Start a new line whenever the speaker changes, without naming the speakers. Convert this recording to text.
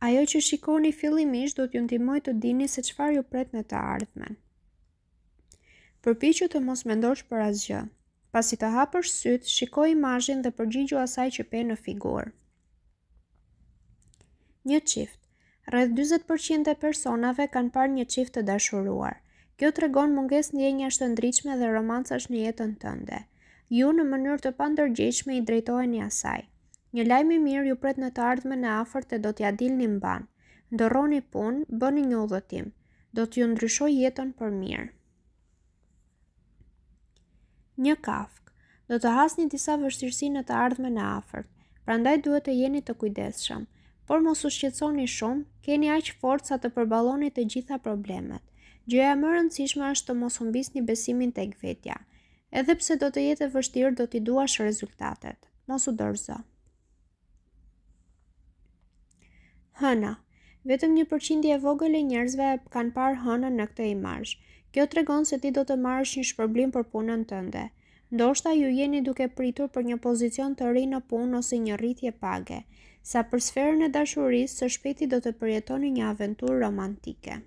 Ajo që shikoni fillimisht do t'ju ndihmoj të dini se çfarë ju pret në të ardhmen. Përpiqu të mos mendosh për asgjë. Pasi të hapësh syt, shiko imazhin dhe përgjigju asaj që pe në figurë. Një çift. Rreth 40% e personave kanë parë një çift të dashuruar. Kjo të mungesë munges një një të ndryqme dhe romancash në jetën tënde. Ju në mënyrë të pandërgjishme i drejtoheni një asaj. Një lajmë i mirë ju pret në të ardhmen e afërt e do t'ja dilni mban. Ndorroni punë, bëni një udhëtim. Do t'ju ndryshojë jetën për mirë. Një kafkë. Do të hasni disa vështirësi në të ardhmen e afërt, prandaj duhet të jeni të kujdesshëm. Por mos u shqetësoni shumë, keni aq forca të përballoni të gjitha problemet. Gjëja më rëndësishme është të mos humbisni besimin tek vetja. Edhe pse do të jetë vështirë, do t'i duash rezultatet. Mos u dorëzo. Hëna Vetëm një përqindje vogël e njerëzve kanë parë hënën në këtë imazh. Kjo tregon se ti do të marrësh një shpërblim për punën tënde. Ndoshta ju jeni duke pritur për një pozicion të ri në punë ose një rritje page. Sa për sferën e dashurisë, së shpejti do të përjetoni një aventurë romantike.